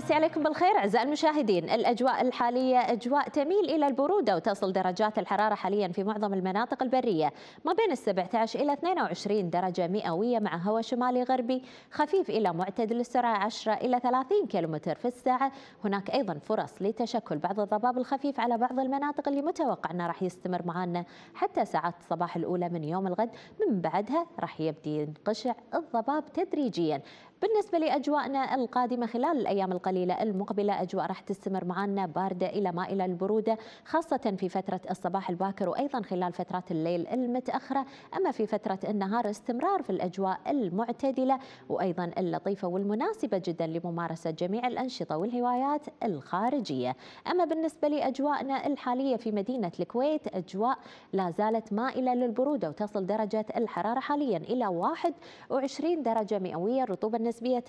مسي عليكم بالخير أعزائي المشاهدين الأجواء الحالية أجواء تميل إلى البرودة وتصل درجات الحرارة حاليا في معظم المناطق البرية ما بين 17 إلى 22 درجة مئوية مع هواء شمالي غربي خفيف إلى معتدل السرعة 10 إلى 30 كيلومتر في الساعة هناك أيضا فرص لتشكل بعض الضباب الخفيف على بعض المناطق اللي متوقع أنه راح يستمر معنا حتى ساعات الصباح الأولى من يوم الغد من بعدها راح يبدي ينقشع الضباب تدريجيا بالنسبة لأجواءنا القادمة خلال الأيام القليلة المقبلة أجواء راح تستمر معنا باردة إلى ما إلى البرودة خاصة في فترة الصباح الباكر وأيضا خلال فترات الليل المتأخرة أما في فترة النهار استمرار في الأجواء المعتدلة وأيضا اللطيفة والمناسبة جدا لممارسة جميع الأنشطة والهوايات الخارجية أما بالنسبة لأجواءنا الحالية في مدينة الكويت أجواء لا زالت مائلة للبرودة وتصل درجة الحرارة حاليا إلى 21 درجة مئوية الرطوبة النسبية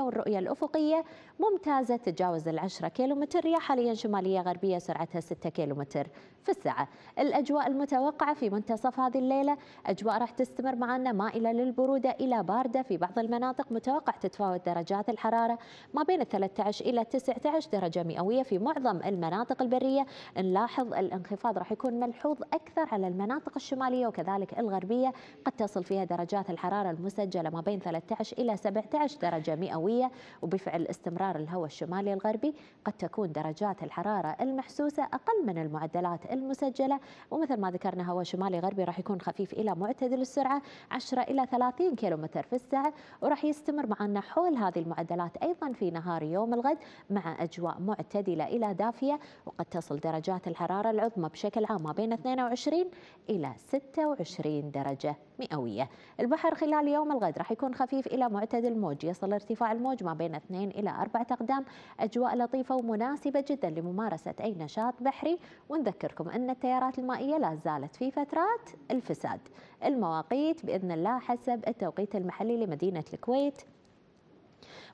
59% والرؤية الأفقية ممتازة تتجاوز العشرة كيلومتر حاليا شمالية غربية سرعتها 6 كيلومتر في الساعة الأجواء المتوقعة في منتصف هذه الليلة أجواء راح تستمر معنا مائلة للبرودة إلى باردة في بعض المناطق متوقع تتفاوت درجات الحرارة ما بين 13 إلى 19 درجة مئوية في معظم المناطق البرية نلاحظ الانخفاض راح يكون ملحوظ أكثر على المناطق الشمالية وكذلك الغربية قد تصل فيها درجات الحرارة المسجلة ما بين 13 إلى 17 درجة مئوية وبفعل استمرار الهواء الشمالي الغربي قد تكون درجات الحرارة المحسوسة أقل من المعدلات المسجلة ومثل ما ذكرنا هواء شمالي غربي راح يكون خفيف إلى معتدل السرعة 10 إلى 30 كيلومتر في الساعة وراح يستمر معنا حول هذه المعدلات أيضا في نهار يوم الغد مع أجواء معتدلة إلى دافية وقد تصل درجات الحرارة العظمى بشكل عام ما بين 22 إلى 26 درجة مئوية البحر خلال يوم الغد راح يكون خفيف إلى معتدل الموج يصل ارتفاع الموج ما بين 2 إلى 4 أقدام أجواء لطيفة ومناسبة جدا لممارسة أي نشاط بحري ونذكركم أن التيارات المائية لا زالت في فترات الفساد المواقيت بإذن الله حسب التوقيت المحلي لمدينة الكويت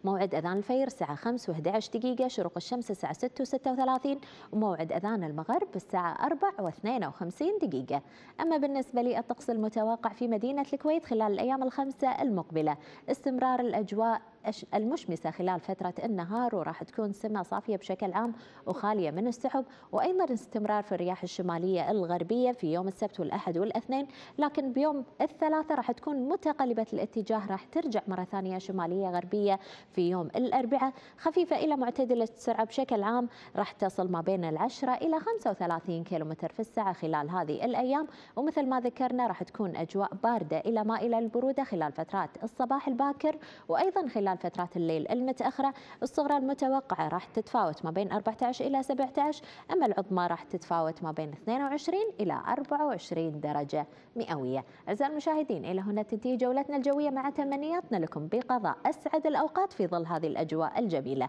موعد أذان الفير الساعة 5 و11 دقيقة شروق الشمس الساعة 6 و36 وموعد أذان المغرب الساعة 4 و52 دقيقة أما بالنسبة للطقس المتوقع في مدينة الكويت خلال الأيام الخمسة المقبلة استمرار الأجواء المشمسة خلال فترة النهار وراح تكون سمة صافية بشكل عام وخالية من السحب وأيضا استمرار في الرياح الشمالية الغربية في يوم السبت والأحد والأثنين لكن بيوم الثلاثة راح تكون متقلبة الاتجاه راح ترجع مرة ثانية شمالية غربية في يوم الأربعاء خفيفة إلى معتدلة السرعة بشكل عام راح تصل ما بين العشرة إلى 35 كيلومتر في الساعة خلال هذه الأيام ومثل ما ذكرنا راح تكون أجواء باردة إلى ما إلى البرودة خلال فترات الصباح الباكر وأيضا خلال خلال فترات الليل المتأخرة الصغرى المتوقعة راح تتفاوت ما بين 14 إلى 17 أما العظمى راح تتفاوت ما بين 22 إلى 24 درجة مئوية أعزائي المشاهدين إلى هنا تنتهي جولتنا الجوية مع تمنياتنا لكم بقضاء أسعد الأوقات في ظل هذه الأجواء الجميلة